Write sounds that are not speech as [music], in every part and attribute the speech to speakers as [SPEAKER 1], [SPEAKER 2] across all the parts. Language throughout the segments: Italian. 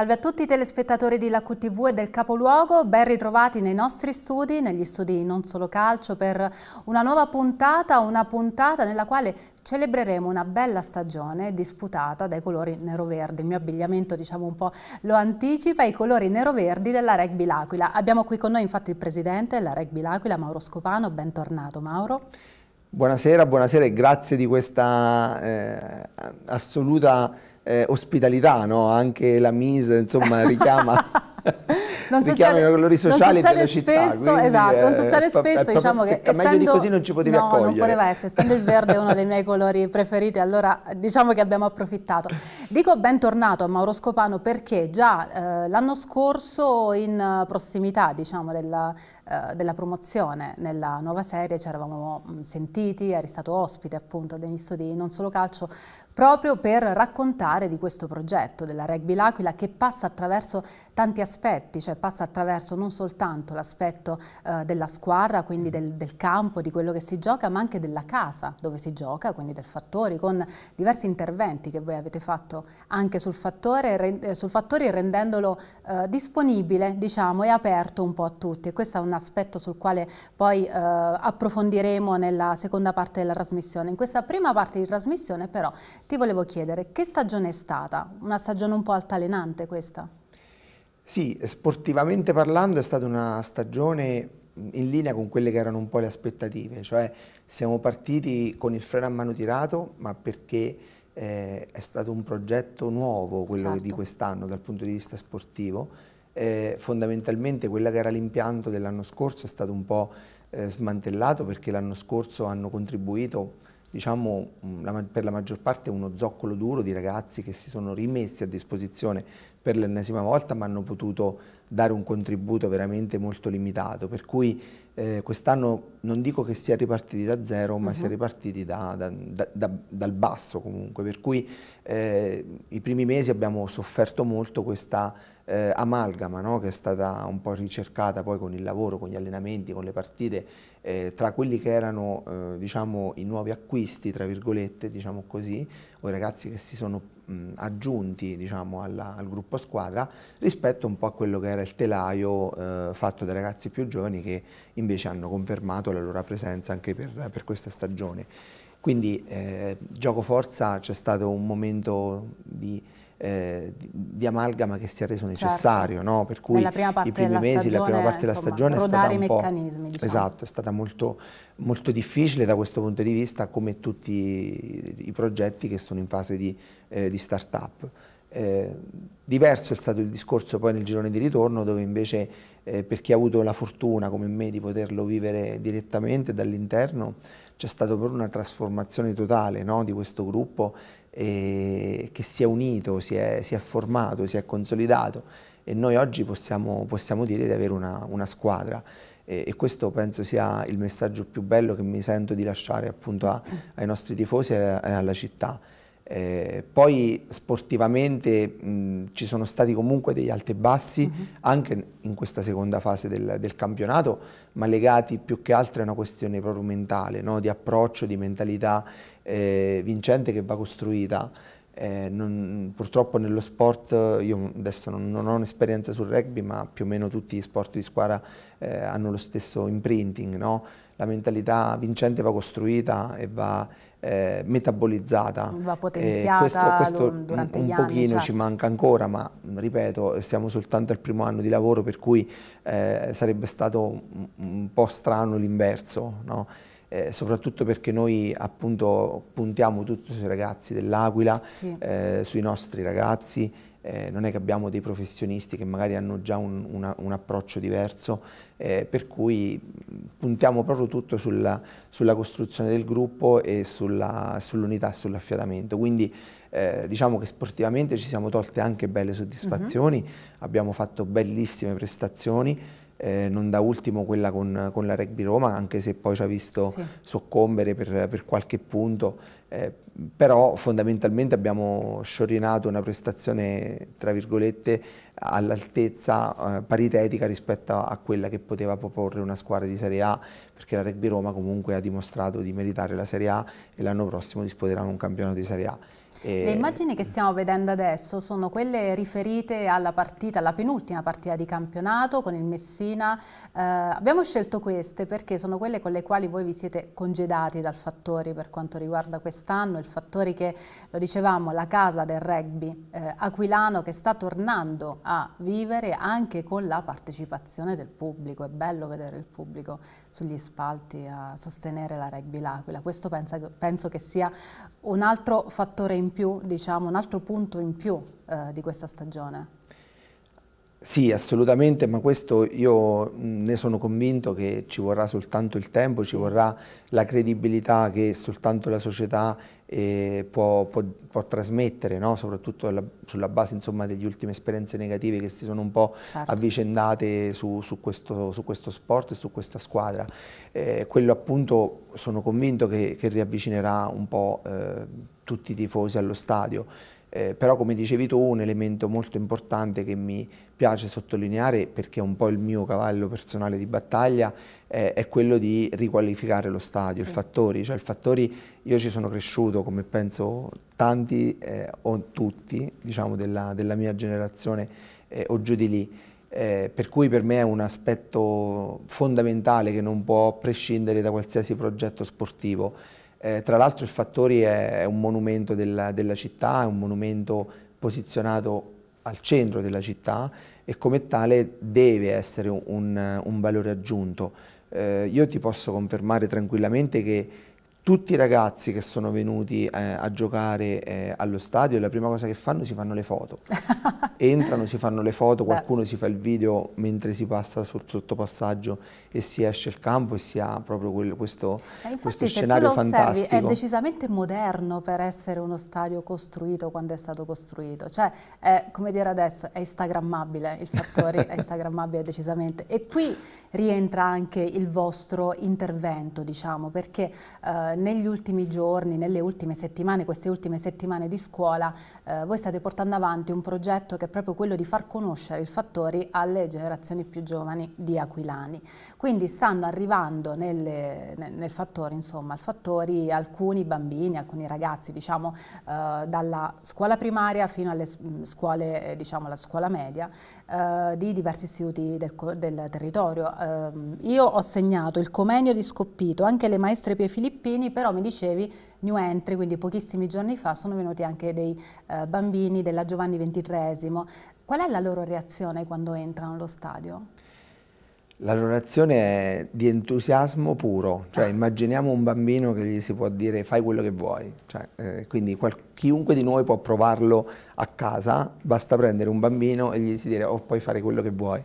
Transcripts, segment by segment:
[SPEAKER 1] Salve a tutti i telespettatori di Lacco TV e del Capoluogo, ben ritrovati nei nostri studi, negli studi non solo calcio, per una nuova puntata, una puntata nella quale celebreremo una bella stagione disputata dai colori nero-verdi. Il mio abbigliamento diciamo un po' lo anticipa, i colori nero-verdi della Rugby L'Aquila. Abbiamo qui con noi infatti il presidente della Rugby L'Aquila, Mauro Scopano, bentornato Mauro.
[SPEAKER 2] Buonasera, buonasera e grazie di questa eh, assoluta eh, ospitalità, no? anche la MISE insomma, richiama... [laughs] non richiamano i valori sociali delle città. Spesso, esatto, non eh, succede è, spesso, è, diciamo che essendo, meglio di così non ci potevi no, accogliere. non poteva
[SPEAKER 1] essere, essendo il verde uno dei miei colori [laughs] preferiti, allora diciamo che abbiamo approfittato. Dico bentornato a Mauro Scopano perché già eh, l'anno scorso in prossimità, diciamo, della, eh, della promozione nella nuova serie ci eravamo mm, sentiti, eri stato ospite appunto degli studi non solo calcio proprio per raccontare di questo progetto della Rugby L'Aquila che passa attraverso tanti aspetti, cioè passa attraverso non soltanto l'aspetto eh, della squadra, quindi mm. del, del, campo, di quello che si gioca, ma anche della casa dove si gioca, quindi del fattore, con diversi interventi che voi avete fatto anche sul fattore, re, eh, sul fattore rendendolo eh, disponibile diciamo, e aperto un po' a tutti. E questo è un aspetto sul quale poi eh, approfondiremo nella seconda parte della trasmissione. In questa prima parte di trasmissione però ti volevo chiedere, che stagione è stata? Una stagione un po' altalenante questa?
[SPEAKER 2] Sì, sportivamente parlando è stata una stagione in linea con quelle che erano un po' le aspettative, cioè siamo partiti con il freno a mano tirato, ma perché eh, è stato un progetto nuovo quello certo. di quest'anno dal punto di vista sportivo. Eh, fondamentalmente quella che era l'impianto dell'anno scorso è stato un po' eh, smantellato perché l'anno scorso hanno contribuito diciamo, mm, la, per la maggior parte uno zoccolo duro di ragazzi che si sono rimessi a disposizione per l'ennesima volta ma hanno potuto dare un contributo veramente molto limitato, per cui eh, quest'anno non dico che si è ripartiti da zero, ma uh -huh. si è ripartiti da, da, da, dal basso comunque, per cui eh, i primi mesi abbiamo sofferto molto questa eh, amalgama no? che è stata un po' ricercata poi con il lavoro, con gli allenamenti, con le partite, eh, tra quelli che erano eh, diciamo, i nuovi acquisti, tra virgolette, diciamo così, o i ragazzi che si sono mh, aggiunti diciamo, alla, al gruppo squadra, rispetto un po' a quello che era il telaio eh, fatto dai ragazzi più giovani che invece hanno confermato la loro presenza anche per, per questa stagione. Quindi eh, gioco forza c'è stato un momento di eh, di amalgama che si è reso certo. necessario, certo. no? per cui i primi mesi, stagione, la prima parte della stagione è stata un po'... Diciamo. Esatto, è stata molto, molto, difficile da questo punto di vista come tutti i, i progetti che sono in fase di, eh, di start-up. Eh, diverso è stato il discorso poi nel girone di ritorno dove invece eh, per chi ha avuto la fortuna come me di poterlo vivere direttamente dall'interno c'è stata proprio una trasformazione totale no? di questo gruppo che si è unito, si è, si è, formato, si è consolidato e noi oggi possiamo, possiamo dire di avere una, una squadra e, e, questo penso sia il messaggio più bello che mi sento di lasciare appunto a, ai nostri tifosi e alla città. Eh, poi sportivamente mh, ci sono stati comunque degli alti e bassi uh mhm. -huh. anche in questa seconda fase del, del, campionato, ma legati più che altro a una questione proprio mentale, no? di approccio, di mentalità eh, vincente che va costruita. Eh, non, purtroppo nello sport, io adesso non, non ho un'esperienza sul rugby, ma più o meno tutti gli sport di squadra eh, hanno lo stesso imprinting, no? la mentalità vincente va costruita e va eh, metabolizzata. Va eh, potenziata eh, questo, questo durante un, un pochino certo. ci manca ancora, ma ripeto, siamo soltanto al primo anno di lavoro, per cui eh, sarebbe stato un, un po' strano l'inverso, no? Eh, soprattutto perché noi appunto puntiamo tutto sui ragazzi dell'Aquila, sì. Eh, sui nostri ragazzi, eh, non è che abbiamo dei professionisti che magari hanno già un, una, un approccio diverso, eh, per cui puntiamo proprio tutto sulla, sulla costruzione del gruppo e sull'unità e sull'affiatamento. Quindi eh, diciamo che sportivamente ci siamo tolte anche belle soddisfazioni, uh mm-hmm. -huh. abbiamo fatto bellissime prestazioni, eh, non da ultimo quella con, con, la Rugby Roma, anche se poi ci ha visto sì. soccombere per, per, qualche punto eh, però fondamentalmente abbiamo sciorinato una prestazione, tra virgolette, all'altezza eh, paritetica rispetto a quella che poteva proporre una squadra di Serie A, perché la Rugby Roma comunque ha dimostrato di meritare la Serie A e l'anno prossimo disputerà un campionato di Serie A. E... Le eh, immagini
[SPEAKER 1] che stiamo vedendo adesso sono quelle riferite alla partita, alla penultima partita di campionato con il Messina. Eh, abbiamo scelto queste perché sono quelle con le quali voi vi siete congedati dal Fattori per quanto riguarda quest'anno, il Fattori che, lo dicevamo, la casa del rugby eh, aquilano che sta tornando a vivere anche con la partecipazione del pubblico. È bello vedere il pubblico sugli spalti a sostenere la rugby l'Aquila. Questo penso che sia un altro fattore importante in più, diciamo, un altro punto in più eh, di questa stagione.
[SPEAKER 2] Sì, assolutamente, ma questo io ne sono convinto che ci vorrà soltanto il tempo, ci vorrà la credibilità che soltanto la società eh, può, può, può, trasmettere, no? soprattutto la, sulla base insomma, degli ultime esperienze negative che si sono un po' certo. avvicendate su, su, questo, su, questo, sport e su questa squadra. Eh, quello appunto sono convinto che, che riavvicinerà un po'... Eh, tutti i tifosi allo stadio. Eh, però come dicevi tu un elemento molto importante che mi piace sottolineare perché è un po' il mio cavallo personale di battaglia eh, è quello di riqualificare lo stadio, sì. il Fattori, cioè il Fattori io ci sono cresciuto come penso tanti eh, o tutti diciamo della, della mia generazione eh, o giù di lì eh, per cui per me è un aspetto fondamentale che non può prescindere da qualsiasi progetto sportivo eh, tra l'altro il Fattori è, un monumento della, della città, è un monumento posizionato al centro della città e come tale deve essere un, un valore aggiunto. Eh, io ti posso confermare tranquillamente che tutti i ragazzi che sono venuti eh, a giocare eh, allo stadio, la prima cosa che fanno si fanno le foto. [laughs] Entrano, si fanno le foto, qualcuno Beh. si fa il video mentre si passa sul sottopassaggio e si esce il campo e si ha proprio quel, questo, infatti, questo scenario osservi, fantastico. È
[SPEAKER 1] decisamente moderno per essere uno stadio costruito quando è stato costruito. Cioè, è, eh, come dire adesso, è instagrammabile, il fattore è [laughs] instagrammabile decisamente. E qui rientra anche il vostro intervento, diciamo, perché... Eh, eh, negli ultimi giorni, nelle ultime settimane, queste ultime settimane di scuola, eh, voi state portando avanti un progetto che è proprio quello di far conoscere il Fattori alle generazioni più giovani di Aquilani. Quindi stanno arrivando nelle, nel, nel Fattori, insomma, al Fattori alcuni bambini, alcuni ragazzi, diciamo, eh, dalla scuola primaria fino alle scuole, eh, diciamo, la scuola media, eh, di diversi istituti del, del territorio. Eh, io ho segnato il Comenio di Scoppito, anche le maestre Pie Filippini, però mi dicevi new entry, quindi pochissimi giorni fa sono venuti anche dei eh, bambini della Giovanni XXIII. Qual è la loro reazione quando entrano allo stadio?
[SPEAKER 2] La donazione è di entusiasmo puro, cioè ah. immaginiamo un bambino che gli si può dire fai quello che vuoi, cioè, eh, quindi chiunque di noi può provarlo a casa, basta prendere un bambino e gli si dire oh puoi fare quello che vuoi,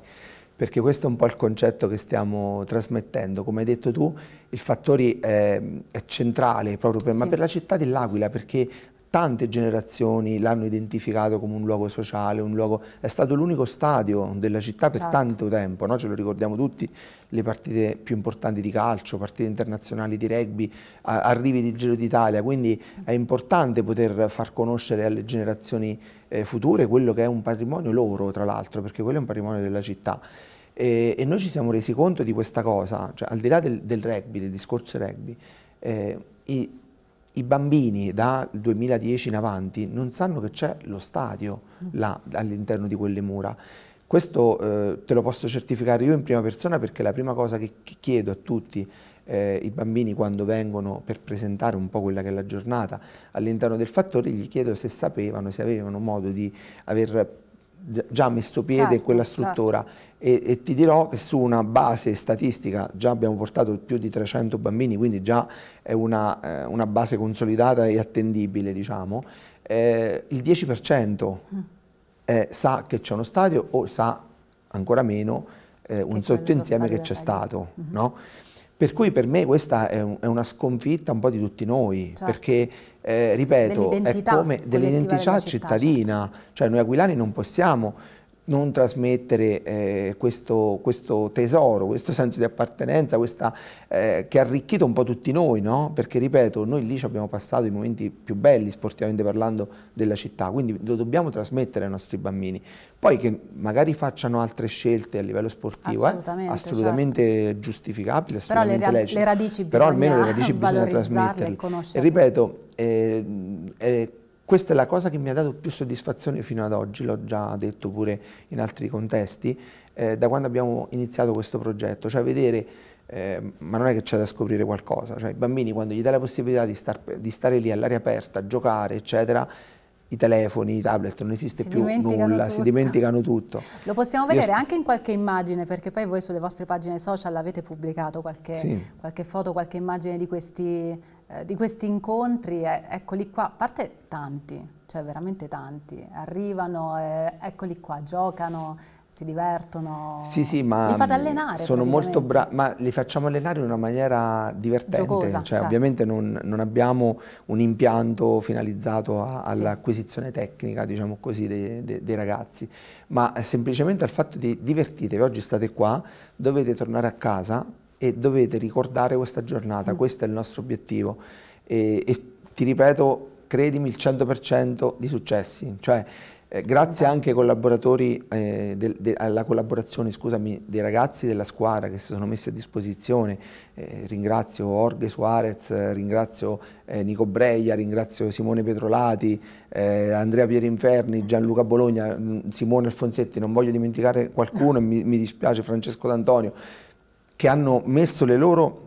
[SPEAKER 2] perché questo è un po' il concetto che stiamo trasmettendo, come hai detto tu il fattore è, è centrale proprio per, sì. per la città dell'Aquila perché tante generazioni l'hanno identificato come un luogo sociale, un luogo, è stato l'unico stadio della città per certo. tanto tempo, no? ce lo ricordiamo tutti, le partite più importanti di calcio, partite internazionali di rugby, arrivi di Giro d'Italia, quindi è importante poter far conoscere alle generazioni eh, future quello che è un patrimonio loro tra l'altro, perché quello è un patrimonio della città. E, e, noi ci siamo resi conto di questa cosa, cioè, al di là del, del rugby, del discorso rugby, eh, i, i bambini dal 2010 in avanti non sanno che c'è lo stadio mm. all'interno di quelle mura. Questo eh, te lo posso certificare io in prima persona perché la prima cosa che chiedo a tutti eh, i bambini quando vengono per presentare un po' quella che è la giornata all'interno del fattore, gli chiedo se sapevano, se avevano modo di aver già messo piede certo, quella certo. struttura certo. e, e, ti dirò che su una base statistica già abbiamo portato più di 300 bambini, quindi già è una, eh, una base consolidata e attendibile, diciamo, eh, il 10% mm. eh, sa che c'è uno stadio o sa ancora meno eh, un sottoinsieme che c'è stato, mm -hmm. no? Per cui per me questa è, un, è, una sconfitta un po' di tutti noi, certo. perché eh, ripeto, è come dell'identità certo. cittadina, cioè noi aquilani non possiamo non trasmettere eh, questo, questo, tesoro, questo senso di appartenenza, questa, eh, che ha arricchito un po' tutti noi, no? perché ripeto, noi lì ci abbiamo passato i momenti più belli sportivamente parlando della città, quindi lo dobbiamo trasmettere ai nostri bambini. Poi che magari facciano altre scelte a livello sportivo, assolutamente, eh? assolutamente certo. giustificabile, assolutamente Però le, legge. le radici Però almeno le radici [laughs] bisogna trasmetterle. E ripeto, eh, eh, questa è la cosa che mi ha dato più soddisfazione fino ad oggi, l'ho già detto pure in altri contesti, eh, da quando abbiamo iniziato questo progetto, cioè vedere, eh, ma non è che c'è da scoprire qualcosa, cioè i bambini quando gli dai la possibilità di, star, di stare lì all'aria aperta, giocare, eccetera, i telefoni, i tablet, non esiste si più nulla, tutto. si dimenticano tutto.
[SPEAKER 1] Lo possiamo vedere Io... anche in qualche immagine, perché poi voi sulle vostre pagine social avete pubblicato qualche, sì. qualche foto, qualche immagine di questi eh, di questi incontri, eh, eccoli qua, a parte tanti, cioè veramente tanti, arrivano, eh, eccoli qua, giocano, si divertono. Sì,
[SPEAKER 2] sì, ma li fate mm, allenare. Sono molto bravi, ma li facciamo allenare in una maniera divertente. Giocosa, cioè, certo. ovviamente non, non, abbiamo un impianto finalizzato all'acquisizione tecnica, diciamo così, dei, dei, dei, ragazzi, ma semplicemente al fatto di divertitevi. Oggi state qua, dovete tornare a casa e dovete ricordare questa giornata, mm. questo è il nostro obiettivo. E, e ti ripeto, credimi il 100% di successi, cioè eh, grazie anche eh, de, de, alla collaborazione scusami, dei ragazzi della squadra che si sono messi a disposizione, eh, ringrazio Orge Suarez, ringrazio eh, Nico Breia, ringrazio Simone Petrolati, eh, Andrea Pierinferni, Gianluca Bologna, mm, Simone Alfonsetti, non voglio dimenticare qualcuno, [laughs] mi, mi dispiace Francesco D'Antonio, che hanno messo loro,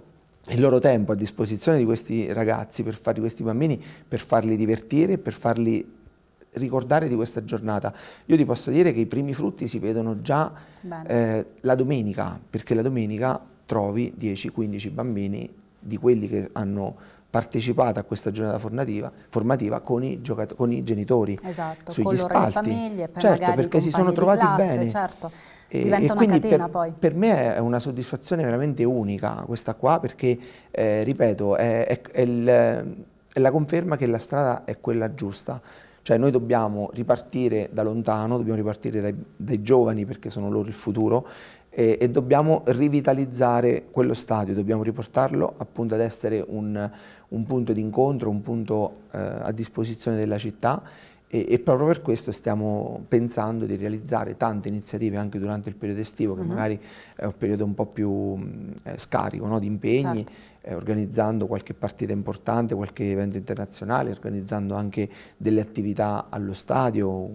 [SPEAKER 2] il loro tempo a disposizione di questi ragazzi, per fare, di questi bambini, per farli divertire, per farli ricordare di questa giornata. Io ti posso dire che i primi frutti si vedono già eh, la domenica, perché la domenica trovi 10-15 bambini di quelli che hanno partecipate a questa giornata formativa, formativa con, i con, i genitori, esatto, sugli con spalti. famiglie,
[SPEAKER 1] per certo, perché si sono trovati classe, bene. Certo. E, e quindi catena, per,
[SPEAKER 2] per, me è una soddisfazione veramente unica questa qua perché, eh, ripeto, è, è, è, il, è la conferma che la strada è quella giusta. Cioè noi dobbiamo ripartire da lontano, dobbiamo ripartire dai, dai giovani perché sono loro il futuro e, e, dobbiamo rivitalizzare quello stadio, dobbiamo riportarlo appunto ad essere un, un punto d'incontro, un punto eh, a disposizione della città e, e, proprio per questo stiamo pensando di realizzare tante iniziative anche durante il periodo estivo, che uh mhm. -huh. magari è un periodo un po' più eh, scarico no? di impegni, certo. eh, organizzando qualche partita importante, qualche evento internazionale, organizzando anche delle attività allo stadio.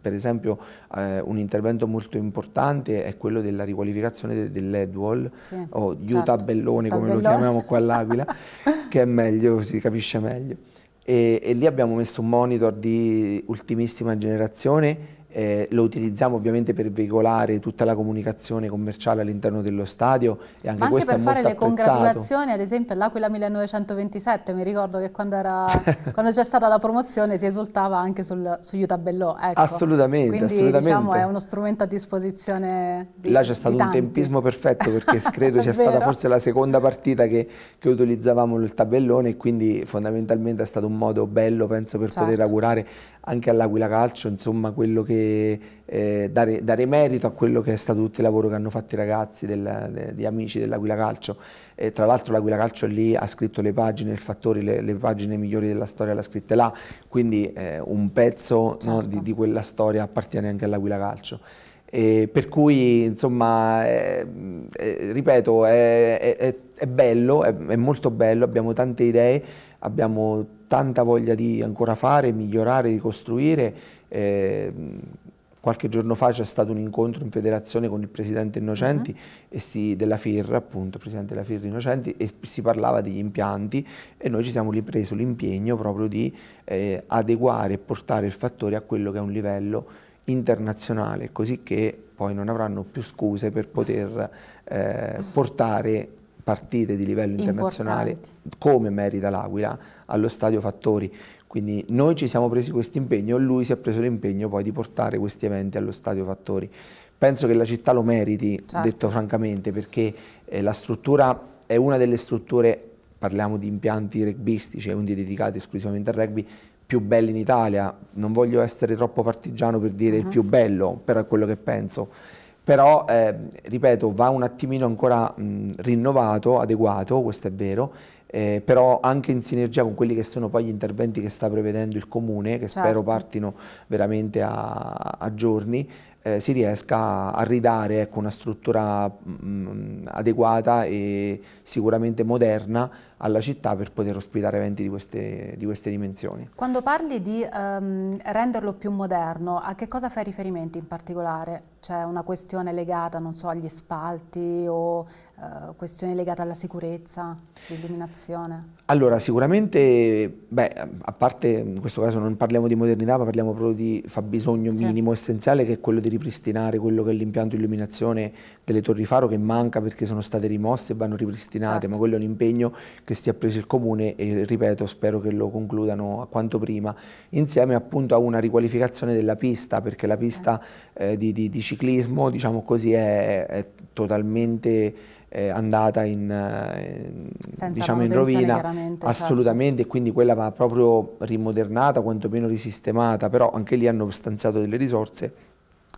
[SPEAKER 2] Per esempio eh, un intervento molto importante è quello della riqualificazione de dell'Edwall, sì, o certo. Bellone, come Tabellone. lo chiamiamo qua all'Aquila, [laughs] che è meglio, si capisce meglio e, e lì abbiamo messo un monitor di ultimissima generazione eh, lo utilizziamo ovviamente per veicolare tutta la comunicazione commerciale all'interno dello stadio e anche, Ma anche per fare le apprezzato. congratulazioni
[SPEAKER 1] ad esempio all'Aquila 1927 mi ricordo che [laughs] quando, c'è stata la promozione si esultava anche sul, sugli tabellò ecco. assolutamente, quindi diciamo, assolutamente. diciamo è uno strumento a disposizione di, là c'è stato un tempismo
[SPEAKER 2] perfetto perché [laughs] credo sia stata forse la seconda partita che, che, utilizzavamo il tabellone e quindi fondamentalmente è stato un modo bello penso per certo. poter augurare anche all'Aquila Calcio insomma quello che eh, dare, dare, merito a quello che è stato tutto il lavoro che hanno fatto i ragazzi della, de, di Amici dell'Aquila Calcio. E tra l'altro l'Aquila Calcio lì ha scritto le pagine, il fattore, le, le, pagine migliori della storia l'ha scritta là, quindi eh, un pezzo certo. no, di, certo. di quella storia appartiene anche all'Aquila Calcio. Eh, per cui, insomma, eh, eh, ripeto, è, è, è bello, è, è, molto bello, abbiamo tante idee, abbiamo tanta voglia di ancora fare, migliorare, di costruire Ehm, qualche giorno fa c'è stato un incontro in federazione con il presidente Innocenti uh mm-hmm. -huh. della FIR, appunto, presidente della FIR Innocenti, e si parlava degli impianti e noi ci siamo ripreso l'impegno proprio di eh, adeguare e portare il fattore a quello che è un livello internazionale, così che poi non avranno più scuse per poter eh, portare partite di livello internazionale Importanti. come merita l'Aquila allo stadio Fattori. Quindi noi ci siamo presi questo impegno e lui si è preso l'impegno poi di portare questi eventi allo Stadio Fattori. Penso che la città lo meriti, certo. detto francamente, perché eh, la struttura è una delle strutture, parliamo di impianti rugbistici, quindi dedicati esclusivamente al rugby, più belli in Italia. Non voglio essere troppo partigiano per dire uh -huh. il mhm. più bello, però è quello che penso. Però, eh, ripeto, va un attimino ancora mh, rinnovato, adeguato, questo è vero, eh, però anche in sinergia con quelli che sono poi gli interventi che sta prevedendo il Comune, che certo. spero partino veramente a, a giorni, eh, si riesca a ridare ecco, una struttura mh, mm, adeguata e sicuramente moderna alla città per poter ospitare eventi di queste,
[SPEAKER 1] di queste dimensioni. Quando parli di um, renderlo più moderno, a che cosa fai riferimento in particolare? C'è una questione legata, non so, agli spalti o Uh, questioni legate alla sicurezza, all'illuminazione?
[SPEAKER 2] Allora, sicuramente, beh, a parte in questo caso non parliamo di modernità, ma parliamo proprio di fabbisogno sì. minimo essenziale che è quello di ripristinare quello che è l'impianto di illuminazione delle torri faro che manca perché sono state rimosse e vanno ripristinate, certo. ma quello è un impegno che si è preso il comune e ripeto, spero che lo concludano a quanto prima, insieme appunto a una riqualificazione della pista, perché la pista eh. Eh, di, di, di, ciclismo, diciamo così, è, è totalmente eh, andata in, eh, diciamo in rovina certo. assolutamente certo. e quindi quella va proprio rimodernata quantomeno risistemata però anche lì hanno stanziato delle risorse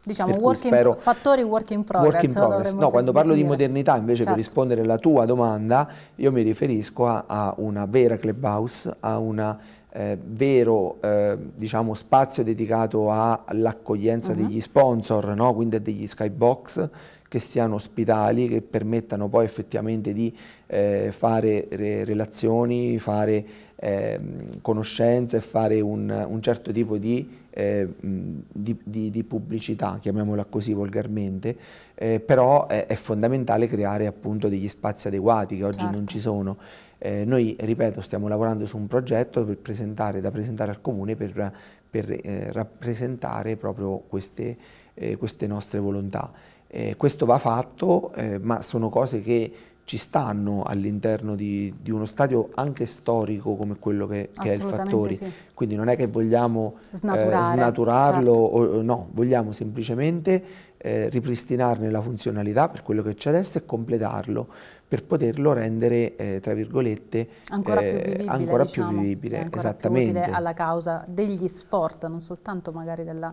[SPEAKER 1] diciamo work in, fattori work in progress, work in progress. no quando parlo dire. di
[SPEAKER 2] modernità invece certo. per rispondere alla tua domanda io mi riferisco a, a una vera clubhouse a un eh, vero eh, diciamo, spazio dedicato all'accoglienza uh mhm. -huh. degli sponsor no? quindi a degli skybox che siano ospitali, che permettano poi effettivamente di eh, fare re relazioni, fare eh, conoscenze e fare un, un, certo tipo di, eh, di, di, di, pubblicità, chiamiamola così volgarmente, eh, però è, è, fondamentale creare appunto degli spazi adeguati che oggi certo. non ci sono. Eh, noi, ripeto, stiamo lavorando su un progetto presentare, da presentare al Comune per, per eh, rappresentare proprio queste, eh, queste nostre volontà. Eh, questo va fatto, eh, ma sono cose che ci stanno all'interno di, di, uno stadio anche storico come quello che, che è il Fattori. Sì. Quindi non è che vogliamo eh, snaturarlo, certo. o, no, vogliamo semplicemente eh, ripristinarne la funzionalità per quello che c'è adesso e completarlo per poterlo rendere, eh, tra virgolette, ancora eh, più vivibile, ancora diciamo, più vivibile ancora esattamente. Più alla
[SPEAKER 1] causa degli sport, non soltanto magari della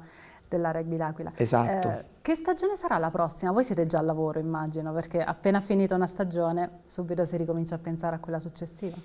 [SPEAKER 1] della Rugby L'Aquila. Esatto. Eh, che stagione sarà la prossima? Voi siete già al lavoro, immagino, perché appena finita una stagione subito si ricomincia a pensare a quella successiva.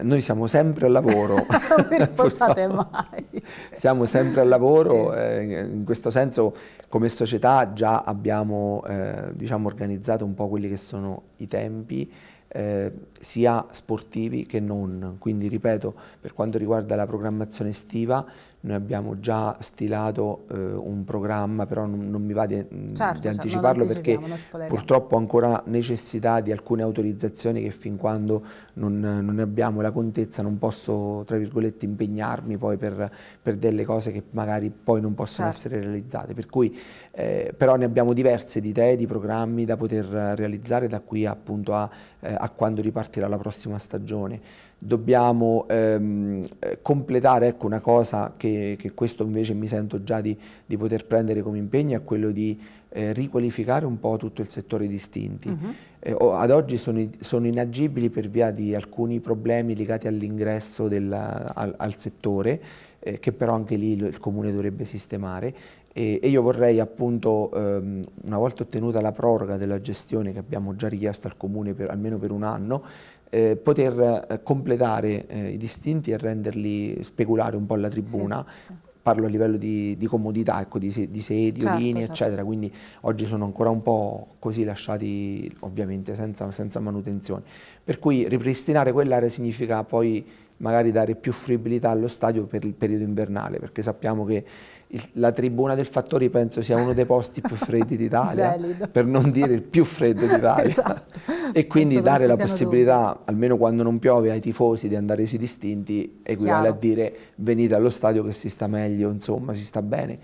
[SPEAKER 2] Noi siamo sempre al lavoro. [laughs]
[SPEAKER 1] non vi riposate mai.
[SPEAKER 2] Siamo sempre al lavoro, sì. Eh, in questo senso come società già abbiamo eh, diciamo, organizzato un po' quelli che sono i tempi eh, sia sportivi che non. Quindi ripeto, per quanto riguarda la programmazione estiva, noi abbiamo già stilato eh, un programma, però non, non mi va di, mm, certo, di cioè, anticiparlo certo, perché purtroppo ho ancora necessità di alcune autorizzazioni che fin quando non, non abbiamo la contezza non posso, tra virgolette, impegnarmi poi per, per delle cose che magari poi non possono certo. essere realizzate. Per cui, eh, però ne abbiamo diverse di idee, di programmi da poter realizzare da qui appunto a, eh, a quando ripartirà la prossima stagione dobbiamo ehm, eh, completare ecco, una cosa che, che, questo invece mi sento già di, di, poter prendere come impegno è quello di eh, riqualificare un po' tutto il settore distinti. Uh mhm. -huh. eh, oh, ad oggi sono, sono, inagibili per via di alcuni problemi legati all'ingresso al, al, settore eh, che però anche lì il comune dovrebbe sistemare e, io vorrei appunto, ehm, una volta ottenuta la proroga della gestione che abbiamo già richiesto al Comune per, almeno per un anno, eh, poter eh, completare eh, i distinti e renderli speculare un po' alla tribuna. Sì, sì. Parlo a livello di, di comodità, ecco, di, di sedi, certo, olini, certo. eccetera. Quindi oggi sono ancora un po' così lasciati, ovviamente, senza, senza manutenzione. Per cui ripristinare quell'area significa poi magari dare più fruibilità allo stadio per il periodo invernale, perché sappiamo che il, la tribuna del Fattori penso sia uno dei posti più freddi [laughs] d'Italia, per non dire il più freddo d'Italia. esatto. E quindi penso dare la possibilità, tutti. almeno quando non piove, ai tifosi di andare sui distinti equivale Chiaro. a dire venite allo stadio che si sta meglio, insomma, si sta bene.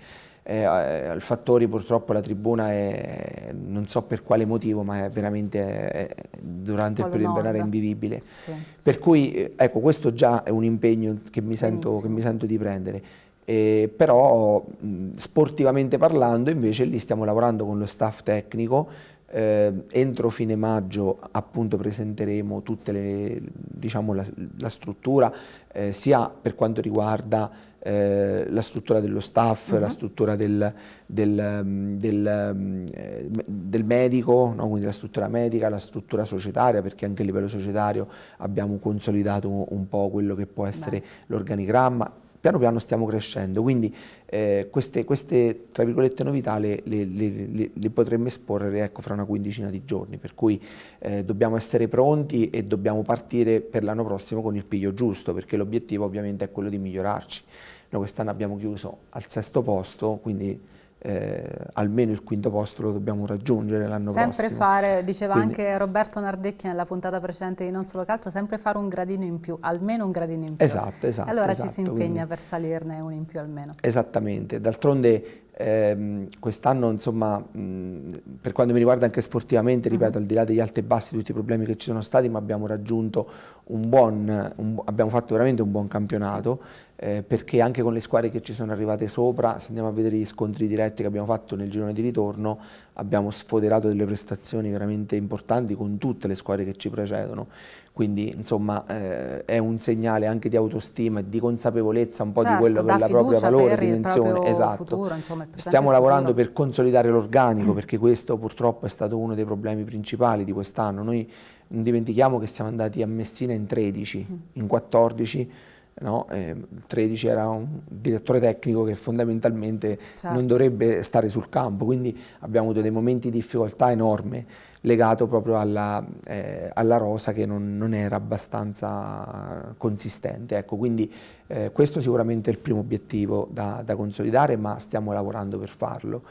[SPEAKER 2] Eh, eh al Fattori purtroppo la tribuna è, non so per quale motivo, ma è veramente è, durante Qual il periodo invernale invivibile. Sì, per sì, cui, sì. Eh, ecco, questo già è un impegno che mi, sento, che mi sento di prendere. Eh, però mh, mm, sportivamente parlando invece lì stiamo lavorando con lo staff tecnico, eh, entro fine maggio appunto presenteremo tutta diciamo, la, la, struttura eh, sia per quanto riguarda eh, la struttura dello staff, uh -huh. la mhm. struttura del, del, mm, del, mm, eh, del medico, no? quindi la struttura medica, la struttura societaria, perché anche a livello societario abbiamo consolidato un po' quello che può essere l'organigramma, piano piano stiamo crescendo, quindi eh, queste, queste, tra virgolette novità le, le, le, le potremmo esporre ecco, fra una quindicina di giorni, per cui eh, dobbiamo essere pronti e dobbiamo partire per l'anno prossimo con il piglio giusto, perché l'obiettivo ovviamente è quello di migliorarci. Noi quest'anno abbiamo chiuso al sesto posto, quindi eh, almeno il quinto posto lo dobbiamo raggiungere l'anno prossimo. Sempre fare, diceva Quindi, anche
[SPEAKER 1] Roberto Nardecchi nella puntata precedente di Non Solo Calcio, sempre fare un gradino in più, almeno un gradino in più.
[SPEAKER 2] Esatto, esatto. Allora esatto, ci si esatto, impegna quindi,
[SPEAKER 1] per salirne un in più almeno.
[SPEAKER 2] Esattamente, d'altronde eh, quest'anno insomma mh, per quanto mi riguarda anche sportivamente ripeto mm. al di là degli alti e bassi tutti i problemi che ci sono stati ma abbiamo raggiunto un buon un, abbiamo fatto veramente un buon campionato sì. eh, perché anche con le squadre che ci sono arrivate sopra se andiamo a vedere gli scontri diretti che abbiamo fatto nel girone di ritorno abbiamo sfoderato delle prestazioni veramente importanti con tutte le squadre che ci precedono quindi insomma eh, è un segnale anche di autostima e di consapevolezza un po' certo, di quello che è la propria valore, dimensione, esatto. Futuro, insomma, Stiamo lavorando futuro. per consolidare l'organico mm. perché questo purtroppo è stato uno dei problemi principali di quest'anno, noi non dimentichiamo che siamo andati a Messina in 13, mm. in 14 No? Eh, 13 era un direttore tecnico che fondamentalmente certo. non dovrebbe stare sul campo, quindi abbiamo avuto dei momenti di difficoltà enorme legato proprio alla, eh, alla rosa che non, non, era abbastanza consistente. Ecco, quindi eh, questo sicuramente è il primo obiettivo da, da, consolidare, ma stiamo lavorando per farlo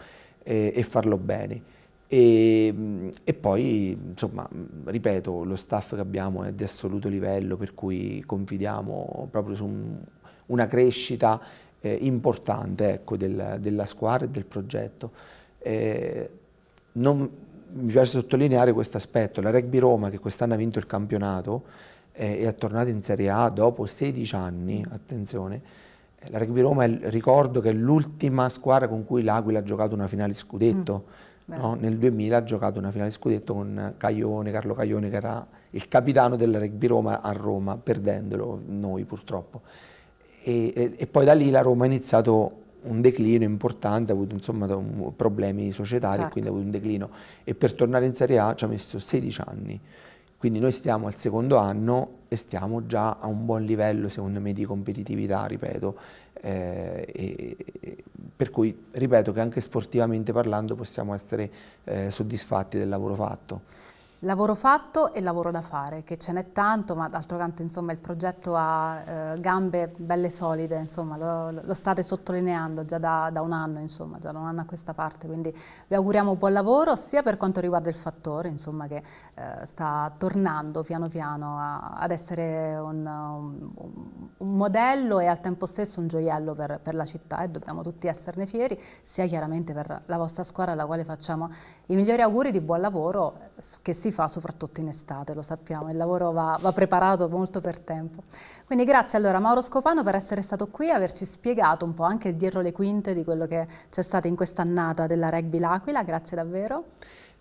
[SPEAKER 2] eh, e farlo bene. E, mm, e, poi, insomma, mm, ripeto, lo staff che abbiamo è di assoluto livello, per cui confidiamo proprio su un, una crescita eh, importante ecco, del, della squadra e del progetto. Eh, non, mi piace sottolineare questo aspetto, la Rugby Roma che quest'anno ha vinto il campionato eh, e è tornata in Serie A dopo 16 anni, attenzione, eh, la Rugby Roma è, ricordo che è l'ultima squadra con cui l'Aquila ha giocato una finale scudetto. Mm no? nel 2000 ha giocato una finale scudetto con Caglione, Carlo Caglione che era il capitano del rugby Roma a Roma, perdendolo noi purtroppo. E, e, e poi da lì la Roma ha iniziato un declino importante, ha avuto insomma problemi societari, certo. quindi ha avuto un declino e per tornare in Serie A ci ha messo 16 anni. Quindi noi stiamo al secondo anno e stiamo già a un buon livello, secondo me, di competitività, ripeto, eh, e, per cui ripeto che anche sportivamente parlando possiamo essere eh, soddisfatti del lavoro fatto.
[SPEAKER 1] Lavoro fatto e lavoro da fare, che ce n'è tanto, ma d'altro canto insomma, il progetto ha eh, gambe belle solide, insomma, lo, lo, state sottolineando già da, da un anno, insomma, già da un anno a questa parte, quindi vi auguriamo un buon lavoro sia per quanto riguarda il fattore che eh, sta tornando piano piano a, ad essere un, un, un, modello e al tempo stesso un gioiello per, per la città e dobbiamo tutti esserne fieri, sia chiaramente per la vostra squadra alla quale facciamo i migliori auguri di buon lavoro eh, che si fa soprattutto in estate, lo sappiamo, il lavoro va, va, preparato molto per tempo. Quindi grazie allora Mauro Scopano per essere stato qui e averci spiegato un po' anche dietro le quinte di quello che c'è stato in quest'annata della Rugby L'Aquila, grazie davvero.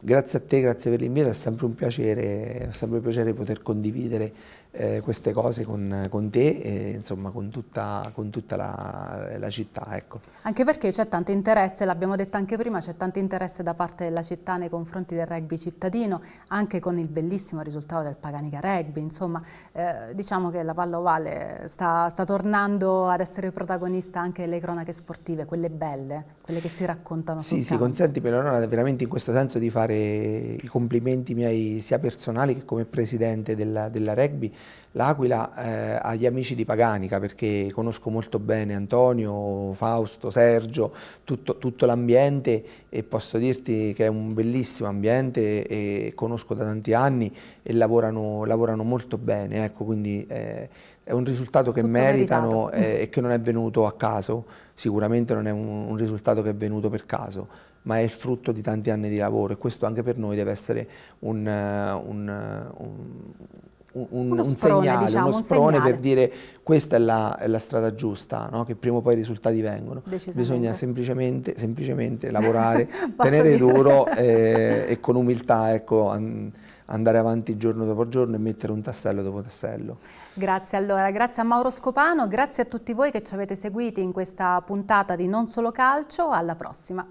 [SPEAKER 2] Grazie a te, grazie per l'invito, è sempre un piacere, è sempre un piacere poter condividere eh, queste cose con, con, te e eh, insomma con tutta, con tutta la, la, città. Ecco.
[SPEAKER 1] Anche perché c'è tanto interesse, l'abbiamo detto anche prima, c'è tanto interesse da parte della città nei confronti del rugby cittadino, anche con il bellissimo risultato del Paganica Rugby, insomma eh, diciamo che la palla ovale sta, sta tornando ad essere protagonista anche delle cronache sportive, quelle belle, quelle che si raccontano. Sì, sì,
[SPEAKER 2] consenti per l'onore veramente in questo senso di fare i complimenti miei sia personali che come presidente della, della rugby L'Aquila eh, agli amici di Paganica perché conosco molto bene Antonio, Fausto, Sergio, tutto, tutto l'ambiente e posso dirti che è un bellissimo ambiente e conosco da tanti anni e lavorano, lavorano molto bene, ecco, quindi eh, è un risultato che tutto meritano eh, e che non è venuto a caso, sicuramente non è un, un risultato che è venuto per caso ma è il frutto di tanti anni di lavoro e questo anche per noi deve essere un, un, un un, un, un sprone, segnale, diciamo, uno sprone segnale. per dire questa è la, è la strada giusta, no? che prima o poi i risultati vengono. Bisogna semplicemente, semplicemente lavorare, [laughs] tenere dire. duro eh, e con umiltà ecco, an, andare avanti giorno dopo giorno e mettere un tassello dopo tassello.
[SPEAKER 1] Grazie allora, grazie a Mauro Scopano, grazie a tutti voi che ci avete seguiti in questa puntata di Non Solo Calcio, alla prossima.